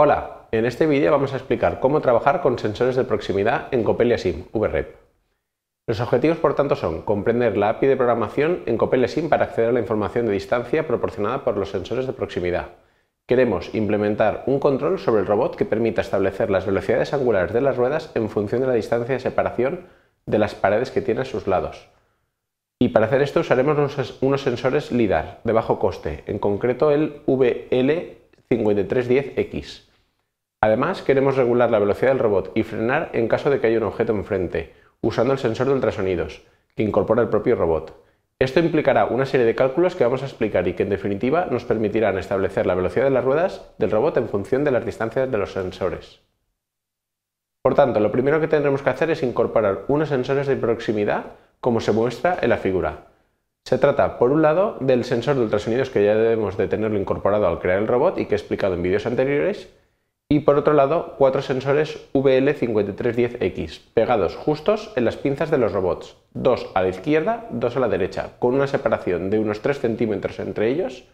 Hola, en este vídeo vamos a explicar cómo trabajar con sensores de proximidad en Copelia SIM VREP. Los objetivos, por tanto, son comprender la API de programación en Copelia SIM para acceder a la información de distancia proporcionada por los sensores de proximidad. Queremos implementar un control sobre el robot que permita establecer las velocidades angulares de las ruedas en función de la distancia de separación de las paredes que tiene a sus lados. Y para hacer esto usaremos unos sensores LIDAR de bajo coste, en concreto el VL5310X. Además, queremos regular la velocidad del robot y frenar en caso de que haya un objeto enfrente, usando el sensor de ultrasonidos, que incorpora el propio robot. Esto implicará una serie de cálculos que vamos a explicar y que en definitiva nos permitirán establecer la velocidad de las ruedas del robot en función de las distancias de los sensores. Por tanto, lo primero que tendremos que hacer es incorporar unos sensores de proximidad como se muestra en la figura. Se trata, por un lado, del sensor de ultrasonidos que ya debemos de tenerlo incorporado al crear el robot y que he explicado en vídeos anteriores, y por otro lado cuatro sensores VL5310X pegados justos en las pinzas de los robots, dos a la izquierda, dos a la derecha, con una separación de unos 3 centímetros entre ellos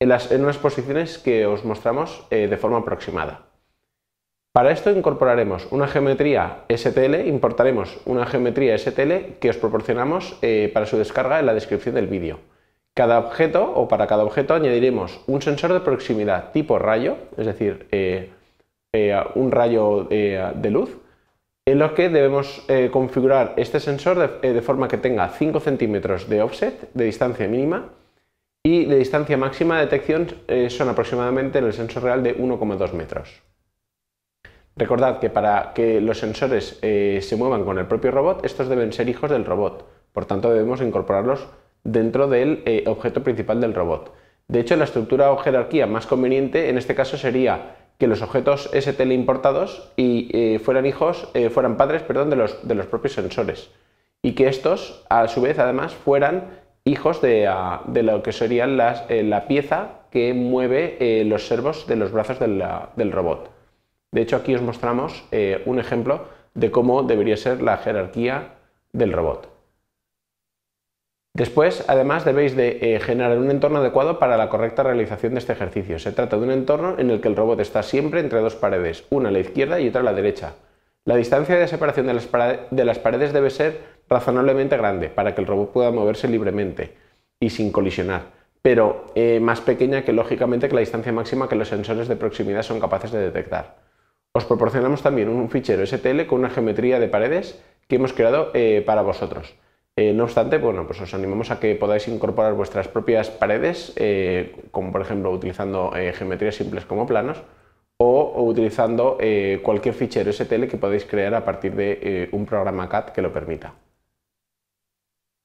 en, unas posiciones que os mostramos eh, de forma aproximada. Para esto incorporaremos una geometría STL, importaremos una geometría STL que os proporcionamos eh, para su descarga en la descripción del vídeo. Cada objeto o para cada objeto añadiremos un sensor de proximidad tipo rayo, es decir, eh, eh, un rayo eh, de luz, en lo que debemos eh, configurar este sensor de, de, forma que tenga 5 centímetros de offset de distancia mínima y de distancia máxima de detección son aproximadamente en el sensor real de 1,2 metros. Recordad que para que los sensores se muevan con el propio robot, estos deben ser hijos del robot, por tanto debemos incorporarlos dentro del objeto principal del robot. De hecho, la estructura o jerarquía más conveniente en este caso sería que los objetos STL importados y, eh, fueran hijos, eh, fueran padres, perdón, de los, propios sensores y que estos a su vez además fueran hijos de, ah, lo que sería eh, la pieza que mueve los servos de los brazos del robot. De hecho aquí os mostramos un ejemplo de cómo debería ser la jerarquía del robot. Después, además, debéis de eh, generar un entorno adecuado para la correcta realización de este ejercicio. Se trata de un entorno en el que el robot está siempre entre dos paredes, una a la izquierda y otra a la derecha. La distancia de separación de las, paredes debe ser razonablemente grande para que el robot pueda moverse libremente y sin colisionar, pero eh, más pequeña que lógicamente que la distancia máxima que los sensores de proximidad son capaces de detectar. Os proporcionamos también un fichero STL con una geometría de paredes que hemos creado eh, para vosotros. Eh, no obstante, bueno, pues os animamos a que podáis incorporar vuestras propias paredes, eh, como por ejemplo utilizando eh, geometrías simples como planos o, utilizando cualquier fichero STL que podáis crear a partir de un programa CAD que lo permita.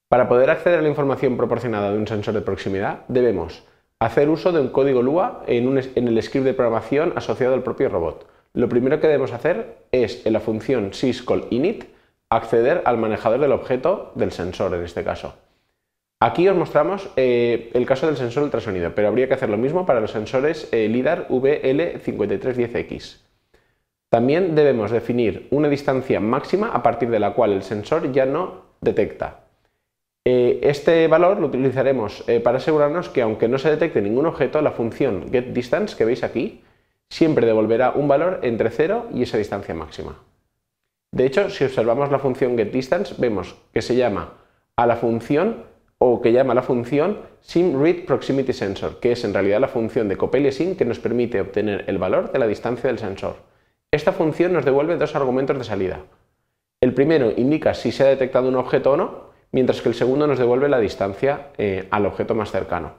Para poder acceder a la información proporcionada de un sensor de proximidad, debemos hacer uso de un código Lua en, en el script de programación asociado al propio robot. Lo primero que debemos hacer es en la función syscall init acceder al manejador del objeto del sensor en este caso. Aquí os mostramos eh, el caso del sensor ultrasonido, pero habría que hacer lo mismo para los sensores eh, LIDAR VL5310X. También debemos definir una distancia máxima a partir de la cual el sensor ya no detecta. Eh, este valor lo utilizaremos para asegurarnos que aunque no se detecte ningún objeto, la función getDistance que veis aquí siempre devolverá un valor entre 0 y esa distancia máxima. De hecho, si observamos la función getDistance, vemos que se llama a la función o que llama la función SimReadProximitySensor, que es en realidad la función de CopeliaSim que nos permite obtener el valor de la distancia del sensor. Esta función nos devuelve dos argumentos de salida. El primero indica si se ha detectado un objeto o no, mientras que el segundo nos devuelve la distancia eh, al objeto más cercano.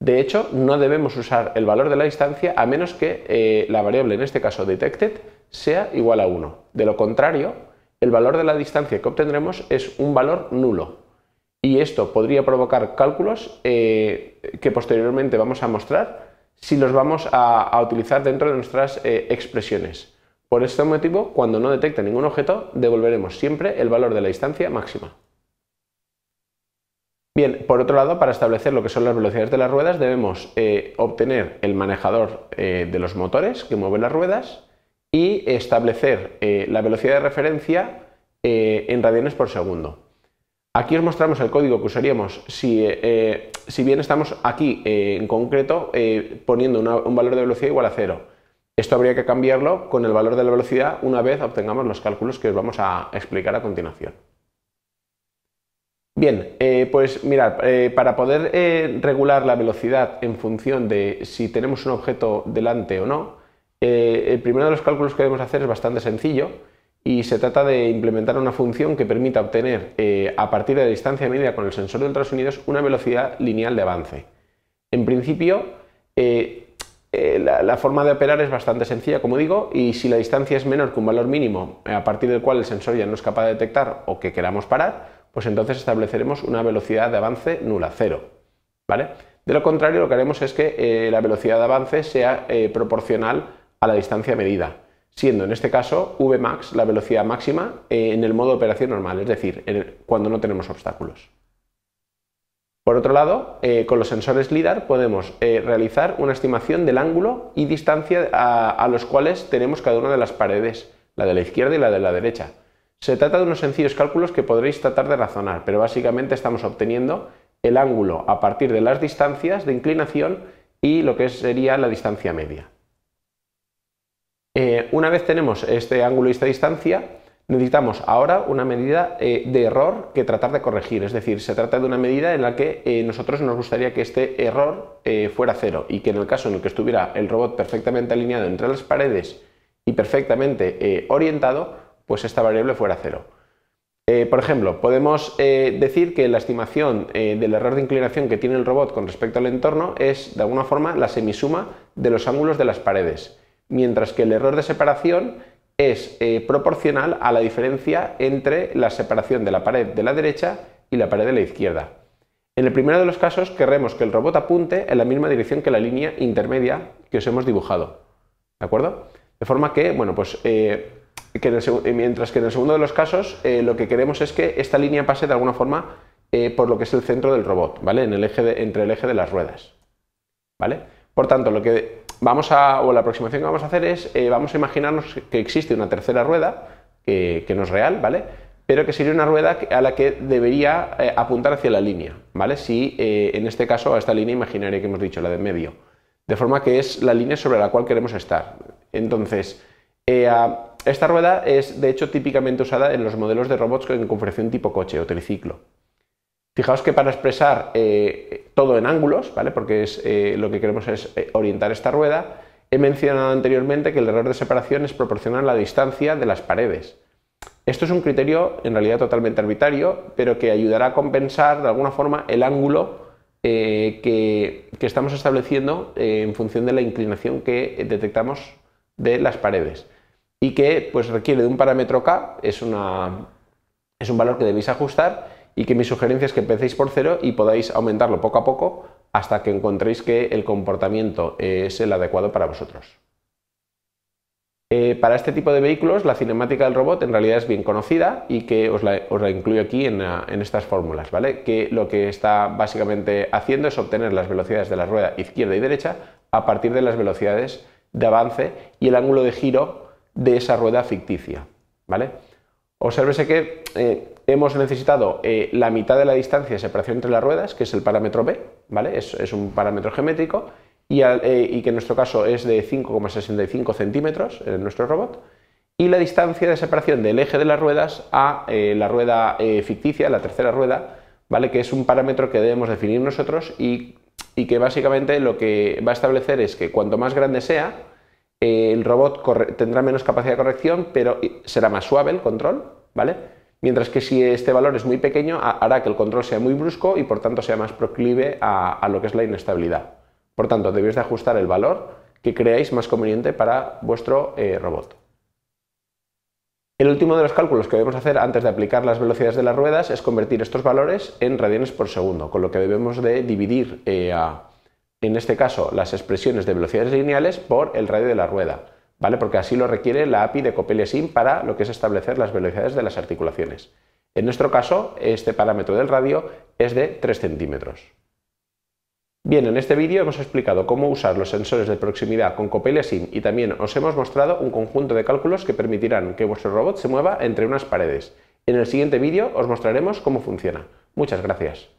De hecho, no debemos usar el valor de la distancia a menos que eh, la variable, en este caso detected, sea igual a 1. De lo contrario, el valor de la distancia que obtendremos es un valor nulo. Y esto podría provocar cálculos eh, que posteriormente vamos a mostrar si los vamos a, utilizar dentro de nuestras eh, expresiones. Por este motivo, cuando no detecte ningún objeto, devolveremos siempre el valor de la distancia máxima. Bien, por otro lado, para establecer lo que son las velocidades de las ruedas, debemos eh, obtener el manejador de los motores que mueven las ruedas y establecer eh, la velocidad de referencia eh, en radianes por segundo. Aquí os mostramos el código que usaríamos si, eh, bien estamos aquí en concreto poniendo un valor de velocidad igual a cero. Esto habría que cambiarlo con el valor de la velocidad una vez obtengamos los cálculos que os vamos a explicar a continuación. Bien, pues mirad, para poder regular la velocidad en función de si tenemos un objeto delante o no, eh, el primero de los cálculos que debemos hacer es bastante sencillo y se trata de implementar una función que permita obtener eh, a partir de la distancia media con el sensor de ultrasonidos una velocidad lineal de avance. En principio, eh, la, forma de operar es bastante sencilla, como digo, y si la distancia es menor que un valor mínimo a partir del cual el sensor ya no es capaz de detectar o que queramos parar, pues entonces estableceremos una velocidad de avance nula, cero. ¿vale? De lo contrario, lo que haremos es que la velocidad de avance sea proporcional a la distancia medida, siendo en este caso Vmax la velocidad máxima eh, en el modo operación normal, es decir, cuando no tenemos obstáculos. Por otro lado, eh, con los sensores LIDAR podemos eh, realizar una estimación del ángulo y distancia a los cuales tenemos cada una de las paredes, la de la izquierda y la de la derecha. Se trata de unos sencillos cálculos que podréis tratar de razonar, pero básicamente estamos obteniendo el ángulo a partir de las distancias de inclinación y lo que sería la distancia media. Eh, una vez tenemos este ángulo y esta distancia, necesitamos ahora una medida eh, de error que tratar de corregir. Es decir, se trata de una medida en la que eh, nosotros nos gustaría que este error fuera cero y que en el caso en el que estuviera el robot perfectamente alineado entre las paredes y perfectamente orientado, pues esta variable fuera cero. por ejemplo, podemos decir que la estimación del error de inclinación que tiene el robot con respecto al entorno es, de alguna forma, la semisuma de los ángulos de las paredes mientras que el error de separación es eh, proporcional a la diferencia entre la separación de la pared de la derecha y la pared de la izquierda. En el primero de los casos querremos que el robot apunte en la misma dirección que la línea intermedia que os hemos dibujado. ¿De acuerdo? De forma que, bueno, pues eh, mientras que en el segundo de los casos eh, lo que queremos es que esta línea pase de alguna forma por lo que es el centro del robot, ¿vale? En el eje de, entre el eje de las ruedas. ¿Vale? Por tanto, lo que vamos a, o la aproximación que vamos a hacer es, eh, vamos a imaginarnos que existe una tercera rueda, que, no es real, ¿vale? Pero que sería una rueda a la que debería eh, apuntar hacia la línea, ¿vale? Si eh, en este caso a esta línea imaginaria que hemos dicho, la de medio. De forma que es la línea sobre la cual queremos estar. Entonces, esta rueda es de hecho típicamente usada en los modelos de robots con configuración tipo coche o triciclo. Fijaos que para expresar eh, todo en ángulos, porque es, eh, lo que queremos es eh, orientar esta rueda, he mencionado anteriormente que el error de separación es proporcional a la distancia de las paredes. Esto es un criterio en realidad totalmente arbitrario, pero que ayudará a compensar de alguna forma el ángulo que, estamos estableciendo en función de la inclinación que detectamos de las paredes y que pues requiere de un parámetro k, es, es un valor que debéis ajustar y que mi sugerencia es que empecéis por cero y podáis aumentarlo poco a poco hasta que encontréis que el comportamiento es el adecuado para vosotros. Eh, para este tipo de vehículos la cinemática del robot en realidad es bien conocida y que os la, incluyo aquí ah, en, estas fórmulas, ¿vale? Que lo que está básicamente haciendo es obtener las velocidades de la rueda izquierda y derecha a partir de las velocidades de avance y el ángulo de giro de esa rueda ficticia, ¿vale? Obsérvese que eh, Hemos necesitado eh, la mitad de la distancia de separación entre las ruedas, que es el parámetro B, ¿vale? Es, un parámetro geométrico eh, y, que en nuestro caso es de 5,65 centímetros en eh, nuestro robot. Y la distancia de separación del eje de las ruedas a la rueda ficticia, la tercera rueda, ¿vale? Que es un parámetro que debemos definir nosotros y, que básicamente lo que va a establecer es que cuanto más grande sea, el robot tendrá menos capacidad de corrección, pero será más suave el control, ¿vale? mientras que si este valor es muy pequeño hará que el control sea muy brusco y por tanto sea más proclive a, lo que es la inestabilidad. Por tanto, debéis de ajustar el valor que creáis más conveniente para vuestro eh, robot. El último de los cálculos que debemos hacer antes de aplicar las velocidades de las ruedas es convertir estos valores en radianes por segundo, con lo que debemos de dividir eh, en este caso las expresiones de velocidades lineales por el radio de la rueda. ¿vale? Porque así lo requiere la API de Copelia para lo que es establecer las velocidades de las articulaciones. En nuestro caso, este parámetro del radio es de 3 centímetros. Bien, en este vídeo hemos explicado cómo usar los sensores de proximidad con Copelia y también os hemos mostrado un conjunto de cálculos que permitirán que vuestro robot se mueva entre unas paredes. En el siguiente vídeo os mostraremos cómo funciona. Muchas gracias.